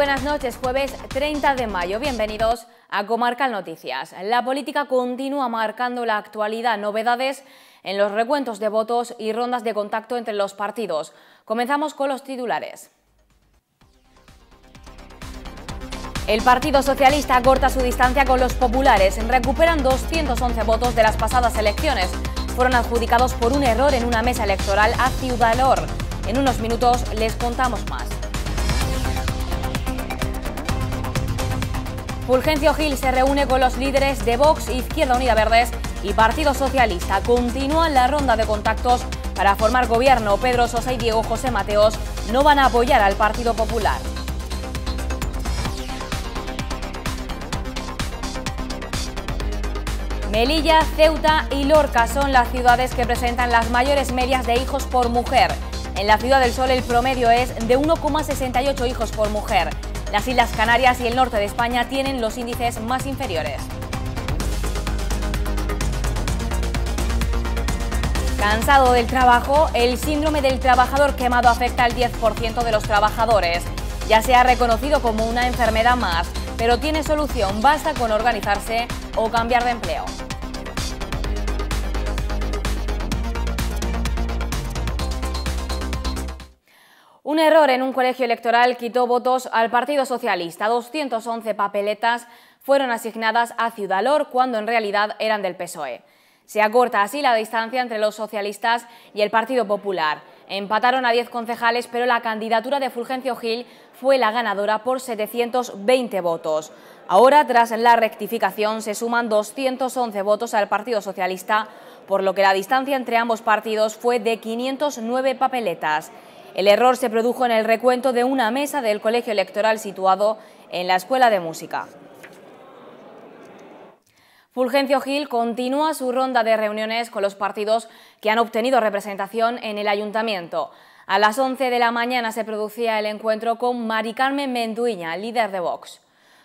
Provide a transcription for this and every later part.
buenas noches, jueves 30 de mayo. Bienvenidos a Comarcal Noticias. La política continúa marcando la actualidad. Novedades en los recuentos de votos y rondas de contacto entre los partidos. Comenzamos con los titulares. El Partido Socialista corta su distancia con los populares. Recuperan 211 votos de las pasadas elecciones. Fueron adjudicados por un error en una mesa electoral a Ciudador. En unos minutos les contamos más. Fulgencio Gil se reúne con los líderes de Vox, Izquierda Unida Verdes y Partido Socialista. Continúan la ronda de contactos para formar gobierno. Pedro Sosa y Diego José Mateos no van a apoyar al Partido Popular. Melilla, Ceuta y Lorca son las ciudades que presentan las mayores medias de hijos por mujer. En la Ciudad del Sol el promedio es de 1,68 hijos por mujer. Las Islas Canarias y el norte de España tienen los índices más inferiores. Cansado del trabajo, el síndrome del trabajador quemado afecta al 10% de los trabajadores. Ya se ha reconocido como una enfermedad más, pero tiene solución, basta con organizarse o cambiar de empleo. Un error en un colegio electoral quitó votos al Partido Socialista. 211 papeletas fueron asignadas a Ciudalor cuando en realidad eran del PSOE. Se acorta así la distancia entre los socialistas y el Partido Popular. Empataron a 10 concejales, pero la candidatura de Fulgencio Gil fue la ganadora por 720 votos. Ahora, tras la rectificación, se suman 211 votos al Partido Socialista, por lo que la distancia entre ambos partidos fue de 509 papeletas. El error se produjo en el recuento de una mesa del colegio electoral situado en la Escuela de Música. Fulgencio Gil continúa su ronda de reuniones con los partidos que han obtenido representación en el ayuntamiento. A las 11 de la mañana se producía el encuentro con Mari Carmen Menduiña, líder de Vox.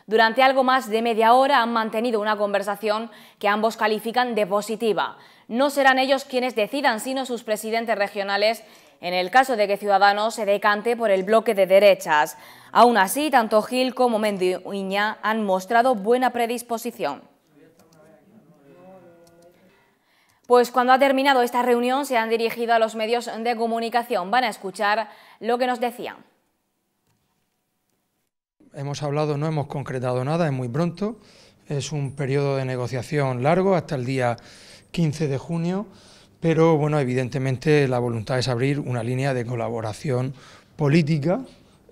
Durante algo más de media hora han mantenido una conversación que ambos califican de positiva. No serán ellos quienes decidan, sino sus presidentes regionales en el caso de que Ciudadanos se decante por el bloque de derechas. Aún así, tanto Gil como Mendiña han mostrado buena predisposición. Pues cuando ha terminado esta reunión se han dirigido a los medios de comunicación. Van a escuchar lo que nos decían. Hemos hablado, no hemos concretado nada, es muy pronto. Es un periodo de negociación largo hasta el día 15 de junio pero bueno, evidentemente la voluntad es abrir una línea de colaboración política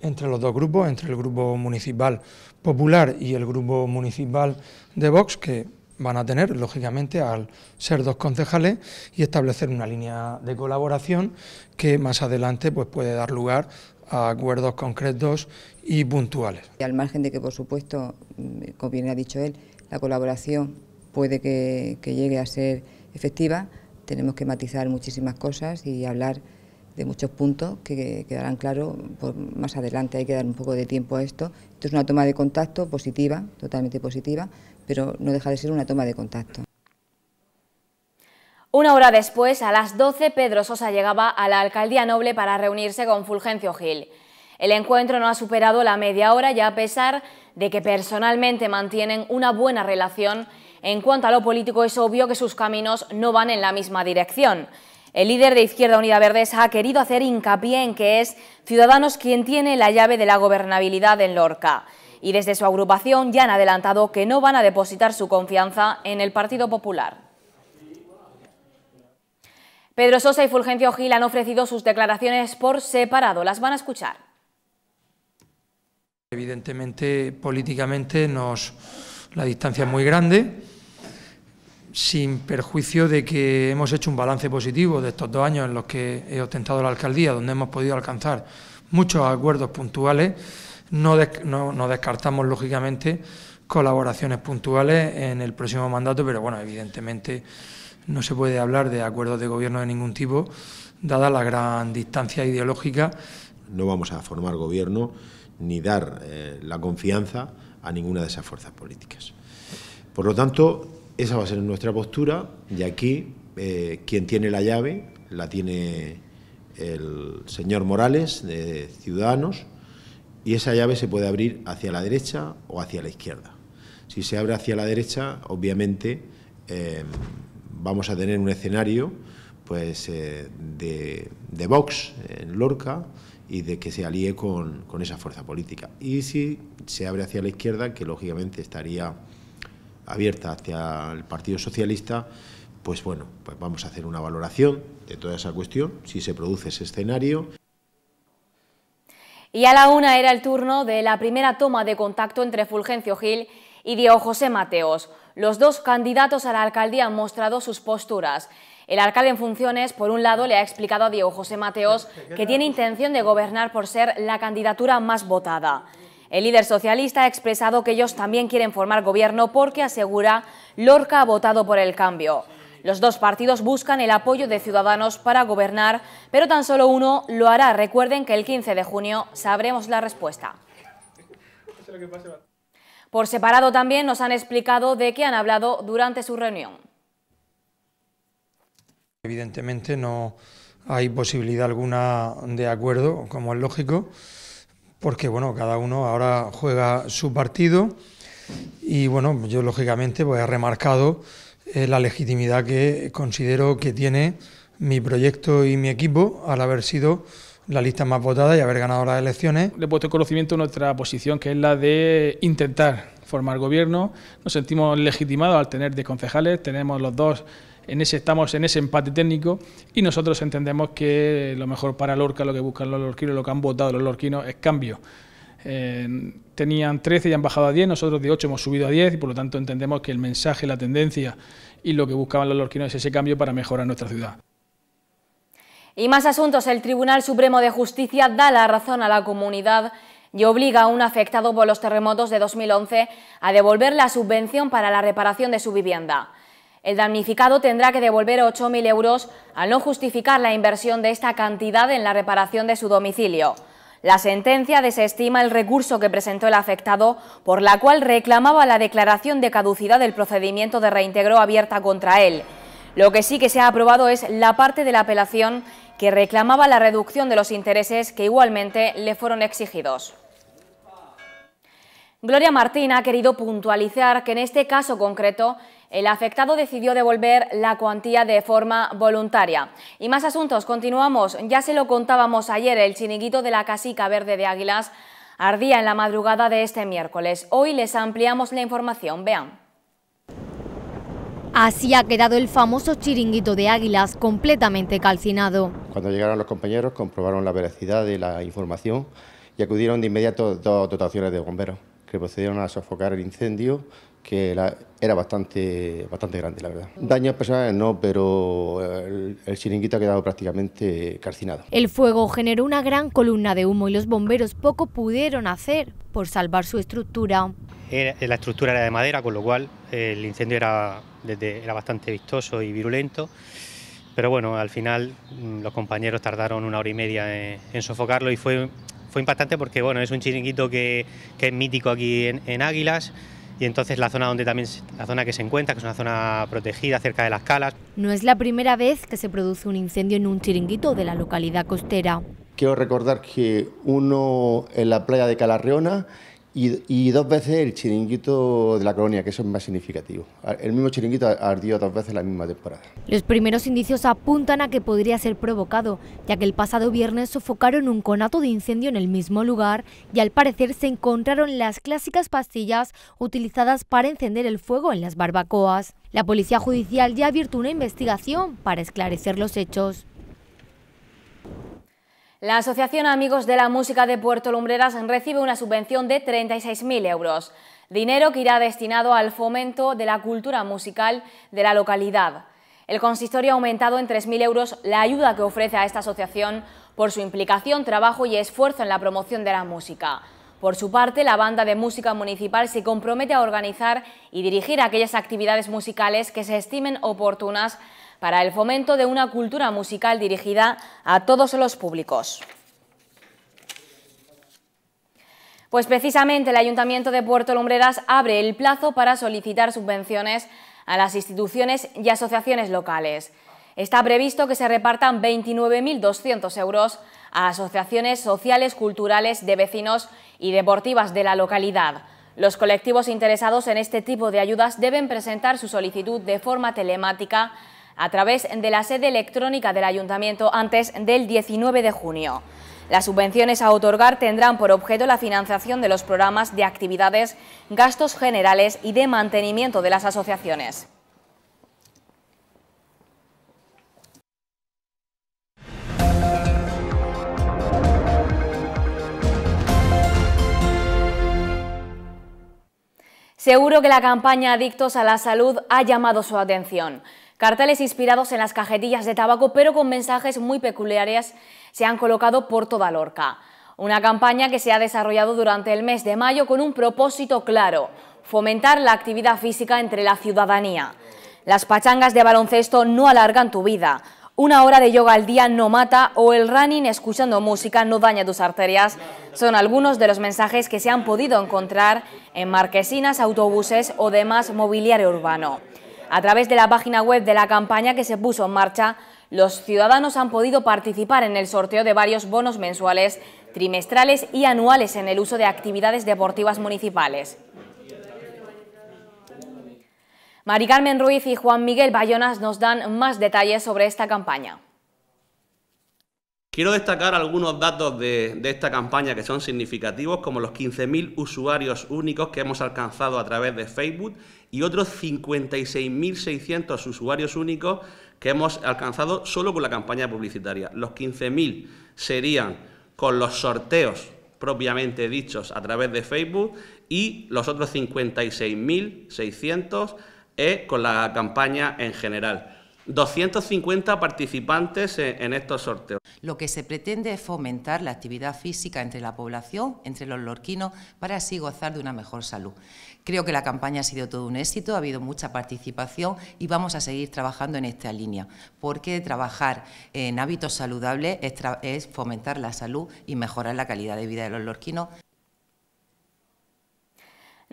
entre los dos grupos, entre el grupo municipal popular y el grupo municipal de Vox, que van a tener, lógicamente, al ser dos concejales y establecer una línea de colaboración que más adelante pues, puede dar lugar a acuerdos concretos y puntuales. Y al margen de que, por supuesto, como bien ha dicho él, la colaboración puede que llegue a ser efectiva, tenemos que matizar muchísimas cosas y hablar de muchos puntos que quedarán claros más adelante, hay que dar un poco de tiempo a esto. Esto es una toma de contacto positiva, totalmente positiva, pero no deja de ser una toma de contacto. Una hora después, a las 12, Pedro Sosa llegaba a la Alcaldía Noble para reunirse con Fulgencio Gil. El encuentro no ha superado la media hora ya a pesar de que personalmente mantienen una buena relación en cuanto a lo político, es obvio que sus caminos no van en la misma dirección. El líder de Izquierda Unida Verdes ha querido hacer hincapié en que es Ciudadanos quien tiene la llave de la gobernabilidad en Lorca. Y desde su agrupación ya han adelantado que no van a depositar su confianza en el Partido Popular. Pedro Sosa y Fulgencio Gil han ofrecido sus declaraciones por separado. Las van a escuchar. Evidentemente, políticamente, nos, la distancia es muy grande sin perjuicio de que hemos hecho un balance positivo de estos dos años en los que he ostentado la alcaldía, donde hemos podido alcanzar muchos acuerdos puntuales, no, descartamos, lógicamente, colaboraciones puntuales en el próximo mandato, pero bueno, evidentemente no se puede hablar de acuerdos de gobierno de ningún tipo, dada la gran distancia ideológica. No vamos a formar gobierno ni dar eh, la confianza a ninguna de esas fuerzas políticas. Por lo tanto, esa va a ser nuestra postura y aquí eh, quien tiene la llave la tiene el señor Morales de Ciudadanos y esa llave se puede abrir hacia la derecha o hacia la izquierda. Si se abre hacia la derecha, obviamente eh, vamos a tener un escenario pues, eh, de, de, Vox en Lorca y de que se alíe con, con esa fuerza política. Y si se abre hacia la izquierda, que lógicamente estaría abierta hacia el Partido Socialista, pues bueno, pues vamos a hacer una valoración de toda esa cuestión, si se produce ese escenario. Y a la una era el turno de la primera toma de contacto entre Fulgencio Gil y Diego José Mateos. Los dos candidatos a la alcaldía han mostrado sus posturas. El alcalde en funciones, por un lado, le ha explicado a Diego José Mateos que tiene intención de gobernar por ser la candidatura más votada. El líder socialista ha expresado que ellos también quieren formar gobierno porque, asegura, Lorca ha votado por el cambio. Los dos partidos buscan el apoyo de Ciudadanos para gobernar, pero tan solo uno lo hará. Recuerden que el 15 de junio sabremos la respuesta. Por separado también nos han explicado de qué han hablado durante su reunión. Evidentemente no hay posibilidad alguna de acuerdo, como es lógico porque bueno, cada uno ahora juega su partido y bueno, yo lógicamente pues he remarcado eh, la legitimidad que considero que tiene mi proyecto y mi equipo al haber sido la lista más votada y haber ganado las elecciones. Le he puesto en conocimiento nuestra posición, que es la de intentar formar gobierno. Nos sentimos legitimados al tener de concejales, tenemos los dos en ese estamos en ese empate técnico y nosotros entendemos que lo mejor para Lorca, lo que buscan los lorquinos, lo que han votado los lorquinos es cambio. Eh, tenían 13 y han bajado a 10, nosotros de 8 hemos subido a 10 y por lo tanto entendemos que el mensaje, la tendencia y lo que buscaban los lorquinos es ese cambio para mejorar nuestra ciudad. Y más asuntos, el Tribunal Supremo de Justicia da la razón a la comunidad y obliga a un afectado por los terremotos de 2011 a devolver la subvención para la reparación de su vivienda. El damnificado tendrá que devolver 8.000 euros al no justificar la inversión de esta cantidad en la reparación de su domicilio. La sentencia desestima el recurso que presentó el afectado, por la cual reclamaba la declaración de caducidad del procedimiento de reintegro abierta contra él. Lo que sí que se ha aprobado es la parte de la apelación que reclamaba la reducción de los intereses que igualmente le fueron exigidos. Gloria Martín ha querido puntualizar que en este caso concreto el afectado decidió devolver la cuantía de forma voluntaria. Y más asuntos, continuamos. Ya se lo contábamos ayer, el chiringuito de la casica verde de Águilas ardía en la madrugada de este miércoles. Hoy les ampliamos la información, vean. Así ha quedado el famoso chiringuito de Águilas completamente calcinado. Cuando llegaron los compañeros comprobaron la veracidad de la información y acudieron de inmediato dos dotaciones de bomberos que procedieron a sofocar el incendio, que era bastante, bastante grande, la verdad. Daños personales no, pero eh, el, el, chiringuito ha quedado prácticamente calcinado. El fuego generó una gran columna de humo y los bomberos poco pudieron hacer por salvar su estructura. Eh, la estructura era de madera, con lo cual eh, el incendio era, desde, era bastante vistoso y virulento. Pero bueno, al final mm, los compañeros tardaron una hora y media en, en sofocarlo y fue fue impactante porque bueno, es un chiringuito que, es mítico aquí en, Águilas. Y entonces la zona donde también la zona que se encuentra, que es una zona protegida cerca de las calas. No es la primera vez que se produce un incendio en un chiringuito de la localidad costera. Quiero recordar que uno en la playa de Calarreona y, dos veces el chiringuito de la colonia, que eso es más significativo. El mismo chiringuito ardió dos veces la misma temporada. Los primeros indicios apuntan a que podría ser provocado, ya que el pasado viernes sofocaron un conato de incendio en el mismo lugar y al parecer se encontraron las clásicas pastillas utilizadas para encender el fuego en las barbacoas. La policía judicial ya ha abierto una investigación para esclarecer los hechos. La Asociación Amigos de la Música de Puerto Lumbreras recibe una subvención de 36.000 euros, dinero que irá destinado al fomento de la cultura musical de la localidad. El consistorio ha aumentado en 3.000 euros la ayuda que ofrece a esta asociación por su implicación, trabajo y esfuerzo en la promoción de la música. Por su parte, la banda de música municipal se compromete a organizar y dirigir aquellas actividades musicales que se estimen oportunas para el fomento de una cultura musical dirigida a todos los públicos. Pues precisamente el Ayuntamiento de Puerto Lumbreras abre el plazo para solicitar subvenciones a las instituciones y asociaciones locales. Está previsto que se repartan 29.200 euros a asociaciones sociales, culturales, de vecinos y deportivas de la localidad. Los colectivos interesados en este tipo de ayudas deben presentar su solicitud de forma telemática a través de la sede electrónica del Ayuntamiento antes del 19 de junio. Las subvenciones a otorgar tendrán por objeto la financiación de los programas de actividades, gastos generales y de mantenimiento de las asociaciones. Seguro que la campaña Adictos a la Salud ha llamado su atención. Carteles inspirados en las cajetillas de tabaco, pero con mensajes muy peculiares, se han colocado por toda Lorca. Una campaña que se ha desarrollado durante el mes de mayo con un propósito claro, fomentar la actividad física entre la ciudadanía. Las pachangas de baloncesto no alargan tu vida. Una hora de yoga al día no mata o el running escuchando música no daña tus arterias son algunos de los mensajes que se han podido encontrar en marquesinas, autobuses o demás mobiliario urbano. A través de la página web de la campaña que se puso en marcha, los ciudadanos han podido participar en el sorteo de varios bonos mensuales, trimestrales y anuales en el uso de actividades deportivas municipales. Mari Carmen Ruiz y Juan Miguel Bayonas nos dan más detalles sobre esta campaña. Quiero destacar algunos datos de, de, esta campaña que son significativos, como los 15.000 usuarios únicos que hemos alcanzado a través de Facebook y otros 56.600 usuarios únicos que hemos alcanzado solo con la campaña publicitaria. Los 15.000 serían con los sorteos propiamente dichos a través de Facebook y los otros 56.600 eh, con la campaña en general. 250 participantes en estos sorteos. Lo que se pretende es fomentar la actividad física entre la población, entre los lorquinos, para así gozar de una mejor salud. Creo que la campaña ha sido todo un éxito, ha habido mucha participación y vamos a seguir trabajando en esta línea, porque trabajar en hábitos saludables es, fomentar la salud y mejorar la calidad de vida de los lorquinos.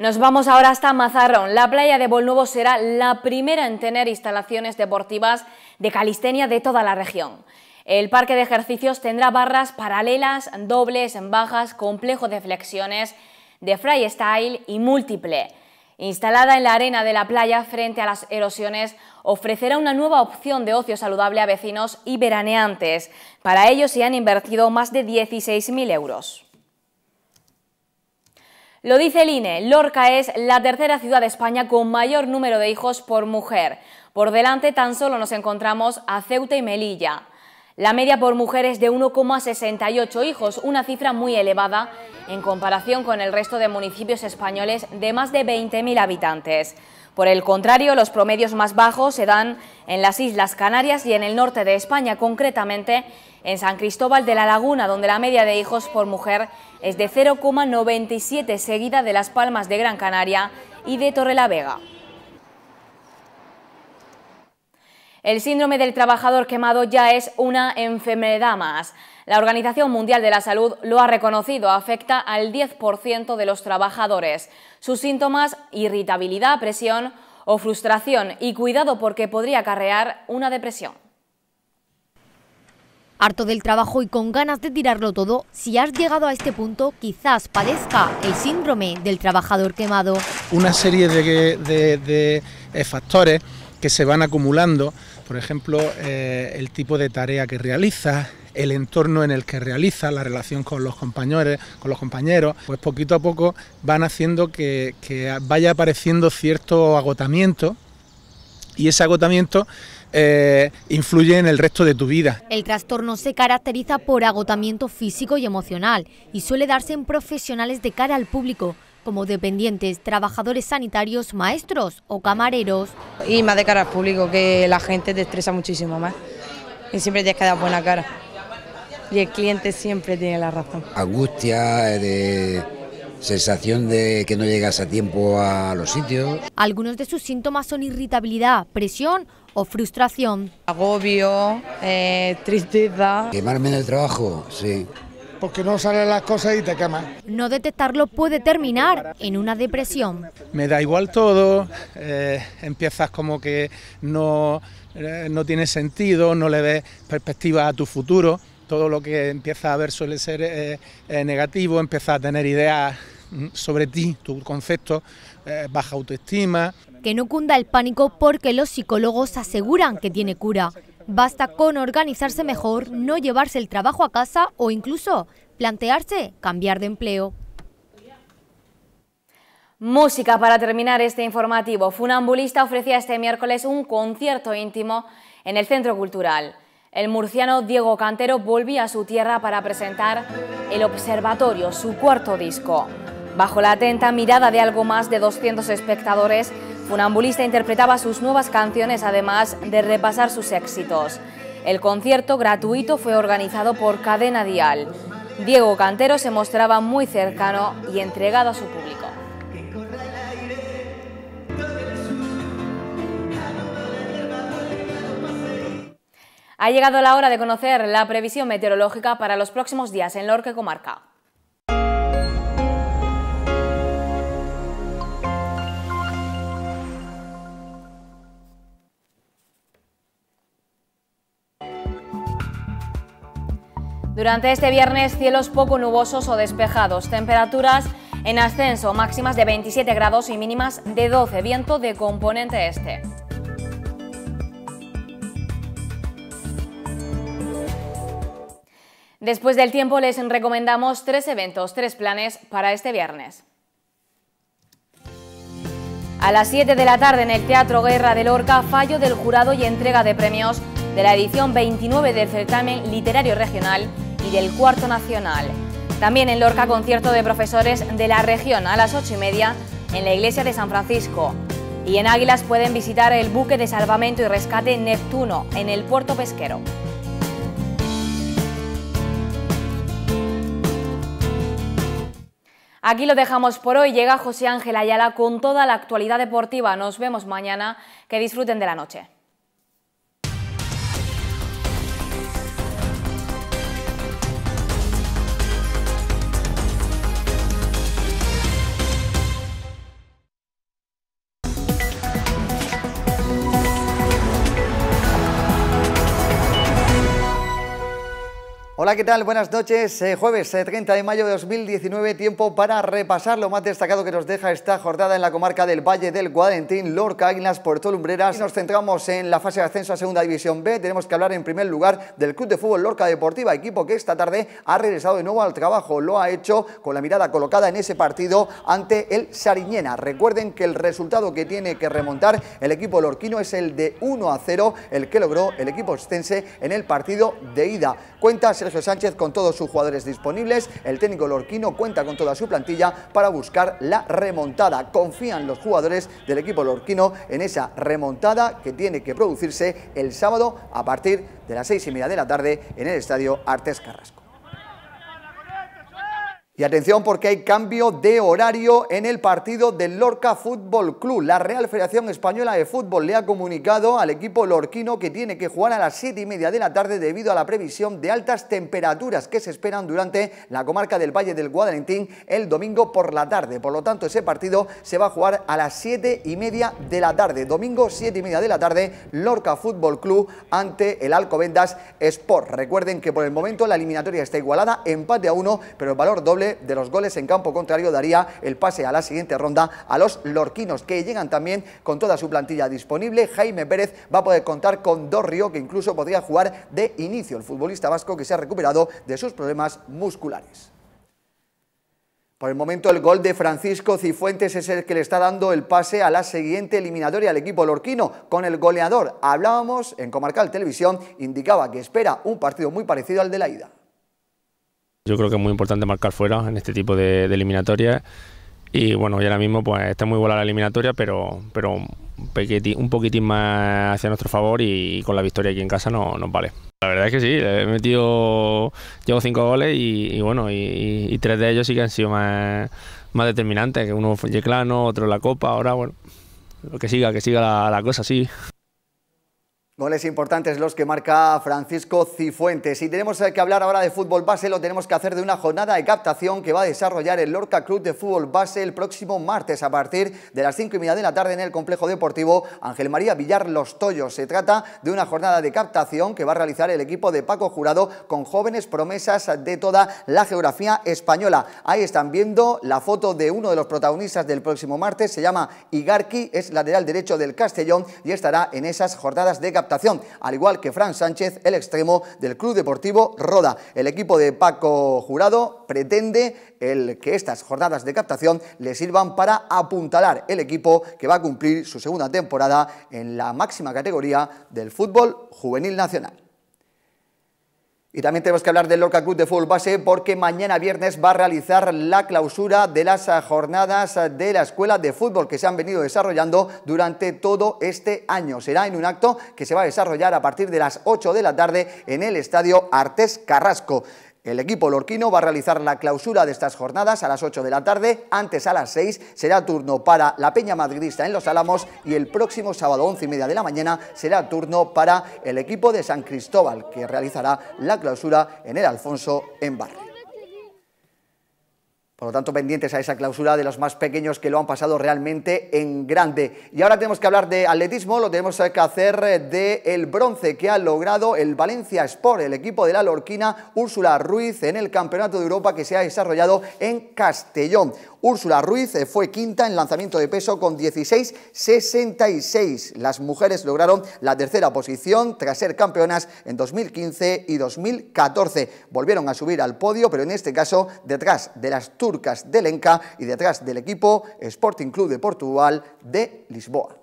Nos vamos ahora hasta Mazarrón. La playa de Bolnuevo será la primera en tener instalaciones deportivas de calistenia de toda la región. El parque de ejercicios tendrá barras paralelas, dobles, bajas, complejo de flexiones, de freestyle y múltiple. Instalada en la arena de la playa frente a las erosiones, ofrecerá una nueva opción de ocio saludable a vecinos y veraneantes. Para ello se han invertido más de 16.000 euros. Lo dice el INE, Lorca es la tercera ciudad de España con mayor número de hijos por mujer. Por delante tan solo nos encontramos a Ceuta y Melilla. La media por mujer es de 1,68 hijos, una cifra muy elevada en comparación con el resto de municipios españoles de más de 20.000 habitantes. Por el contrario, los promedios más bajos se dan en las Islas Canarias y en el norte de España, concretamente en San Cristóbal de la Laguna, donde la media de hijos por mujer es de 0,97, seguida de Las Palmas de Gran Canaria y de Torrelavega. El síndrome del trabajador quemado ya es una enfermedad más. La Organización Mundial de la Salud lo ha reconocido, afecta al 10% de los trabajadores. Sus síntomas, irritabilidad, presión o frustración y cuidado porque podría acarrear una depresión. Harto del trabajo y con ganas de tirarlo todo, si has llegado a este punto, quizás padezca el síndrome del trabajador quemado. Una serie de, eh, factores que se van acumulando, por ejemplo, eh, el tipo de tarea que realizas, el entorno en el que realiza, la relación con los compañeros, con los compañeros, pues poquito a poco van haciendo que vaya apareciendo cierto agotamiento y ese agotamiento eh, influye en el resto de tu vida. El trastorno se caracteriza por agotamiento físico y emocional y suele darse en profesionales de cara al público como dependientes, trabajadores sanitarios, maestros o camareros. Y más de cara al público, que la gente te estresa muchísimo más y siempre tienes que dar buena cara. Y el cliente siempre tiene la razón. Angustia, eh, sensación de que no llegas a tiempo a los sitios. Algunos de sus síntomas son irritabilidad, presión o frustración. Agobio, eh, tristeza. Quemarme el trabajo, sí. Porque no salen las cosas y te quemas. No detectarlo puede terminar en una depresión. Me da igual todo, eh, empiezas como que no, eh, no tiene sentido, no le ves perspectiva a tu futuro. Todo lo que empiezas a ver suele ser negativo, empiezas a tener ideas mm, sobre ti, tu concepto, baja autoestima que no cunda el pánico porque los psicólogos aseguran que tiene cura. Basta con organizarse mejor, no llevarse el trabajo a casa o incluso plantearse cambiar de empleo. Música para terminar este informativo. Funambulista ofrecía este miércoles un concierto íntimo en el Centro Cultural. El murciano Diego Cantero volvía a su tierra para presentar El Observatorio, su cuarto disco. Bajo la atenta mirada de algo más de 200 espectadores, ambulista interpretaba sus nuevas canciones además de repasar sus éxitos. El concierto gratuito fue organizado por Cadena Dial. Diego Cantero se mostraba muy cercano y entregado a su público. Ha llegado la hora de conocer la previsión meteorológica para los próximos días en Lorque Comarca. Durante este viernes, cielos poco nubosos o despejados, temperaturas en ascenso, máximas de 27 grados y mínimas de 12, viento de componente este. Después del tiempo les recomendamos tres eventos, tres planes para este viernes. A las 7 de la tarde en el Teatro Guerra del Orca, fallo del jurado y entrega de premios de la edición 29 del certamen literario regional y del Cuarto Nacional. También en Lorca, concierto de profesores de la región a las ocho y media en la iglesia de San Francisco. Y en Águilas pueden visitar el buque de salvamento y rescate Neptuno en el puerto pesquero. Aquí lo dejamos por hoy. Llega José Ángel Ayala con toda la actualidad deportiva. Nos vemos mañana. Que disfruten de la noche. Hola, ¿qué tal? Buenas noches. Eh, jueves 30 eh, de mayo de 2019, tiempo para repasar lo más destacado que nos deja esta jornada en la comarca del Valle del Guadentín, Lorca, Águilas, Puerto Lumbreras. nos centramos en la fase de ascenso a Segunda División B. Tenemos que hablar en primer lugar del Club de Fútbol Lorca Deportiva, equipo que esta tarde ha regresado de nuevo al trabajo. Lo ha hecho con la mirada colocada en ese partido ante el Sariñena. Recuerden que el resultado que tiene que remontar el equipo lorquino es el de 1 a 0, el que logró el equipo ostense en el partido de ida. Cuenta Sergio Sánchez con todos sus jugadores disponibles, el técnico lorquino cuenta con toda su plantilla para buscar la remontada. Confían los jugadores del equipo lorquino en esa remontada que tiene que producirse el sábado a partir de las seis y media de la tarde en el Estadio Artes Carrasco. Y atención porque hay cambio de horario en el partido del Lorca Fútbol Club. La Real Federación Española de Fútbol le ha comunicado al equipo lorquino que tiene que jugar a las 7 y media de la tarde debido a la previsión de altas temperaturas que se esperan durante la comarca del Valle del Guadalentín el domingo por la tarde. Por lo tanto, ese partido se va a jugar a las 7 y media de la tarde. Domingo 7 y media de la tarde, Lorca Fútbol Club ante el Alcobendas Sport. Recuerden que por el momento la eliminatoria está igualada, empate a uno, pero el valor doble de los goles en campo contrario daría el pase a la siguiente ronda a los lorquinos, que llegan también con toda su plantilla disponible. Jaime Pérez va a poder contar con Dorrio, que incluso podría jugar de inicio, el futbolista vasco que se ha recuperado de sus problemas musculares. Por el momento el gol de Francisco Cifuentes es el que le está dando el pase a la siguiente eliminatoria al equipo lorquino con el goleador. Hablábamos en Comarcal Televisión, indicaba que espera un partido muy parecido al de la ida. Yo creo que es muy importante marcar fuera en este tipo de, eliminatorias. Y bueno, y ahora mismo pues está muy buena la eliminatoria, pero, pero un, poquitín, más hacia nuestro favor y, con la victoria aquí en casa no, nos vale. La verdad es que sí, he metido, llevo cinco goles y, bueno, y, tres de ellos sí que han sido más, más determinantes, que uno fue Yeclano, otro la Copa, ahora bueno, que siga, que siga la, la cosa, sí. Goles importantes los que marca Francisco Cifuentes. Si tenemos que hablar ahora de fútbol base, lo tenemos que hacer de una jornada de captación que va a desarrollar el Lorca Club de Fútbol Base el próximo martes a partir de las 5 y media de la tarde en el Complejo Deportivo Ángel María Villar Los Toyos. Se trata de una jornada de captación que va a realizar el equipo de Paco Jurado con jóvenes promesas de toda la geografía española. Ahí están viendo la foto de uno de los protagonistas del próximo martes, se llama Igarki, es lateral derecho del Castellón y estará en esas jornadas de captación al igual que Fran Sánchez, el extremo del Club Deportivo Roda. El equipo de Paco Jurado pretende el que estas jornadas de captación le sirvan para apuntalar el equipo que va a cumplir su segunda temporada en la máxima categoría del fútbol juvenil nacional. Y también tenemos que hablar del Lorca Club de Fútbol Base porque mañana viernes va a realizar la clausura de las jornadas de la escuela de fútbol que se han venido desarrollando durante todo este año. Será en un acto que se va a desarrollar a partir de las 8 de la tarde en el Estadio Artes Carrasco. El equipo lorquino va a realizar la clausura de estas jornadas a las 8 de la tarde, antes a las 6 será turno para la Peña Madridista en Los Álamos y el próximo sábado 11 y media de la mañana será turno para el equipo de San Cristóbal que realizará la clausura en el Alfonso en Barrio. Por lo tanto, pendientes a esa clausura de los más pequeños que lo han pasado realmente en grande. Y ahora tenemos que hablar de atletismo, lo tenemos que hacer eh, del bronce que ha logrado el Valencia Sport, el equipo de la Lorquina Úrsula Ruiz en el Campeonato de Europa que se ha desarrollado en Castellón. Úrsula Ruiz eh, fue quinta en lanzamiento de peso con 16,66. Las mujeres lograron la tercera posición tras ser campeonas en 2015 y 2014. Volvieron a subir al podio, pero en este caso detrás de las turbas turcas del y detrás del equipo Sporting Club de Portugal de Lisboa.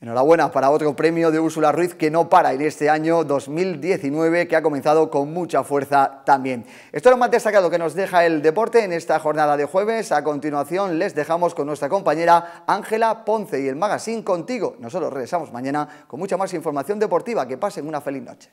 Enhorabuena para otro premio de Úrsula Ruiz que no para en este año 2019 que ha comenzado con mucha fuerza también. Esto es lo más destacado que nos deja el deporte en esta jornada de jueves. A continuación les dejamos con nuestra compañera Ángela Ponce y el magazine Contigo. Nosotros regresamos mañana con mucha más información deportiva. Que pasen una feliz noche.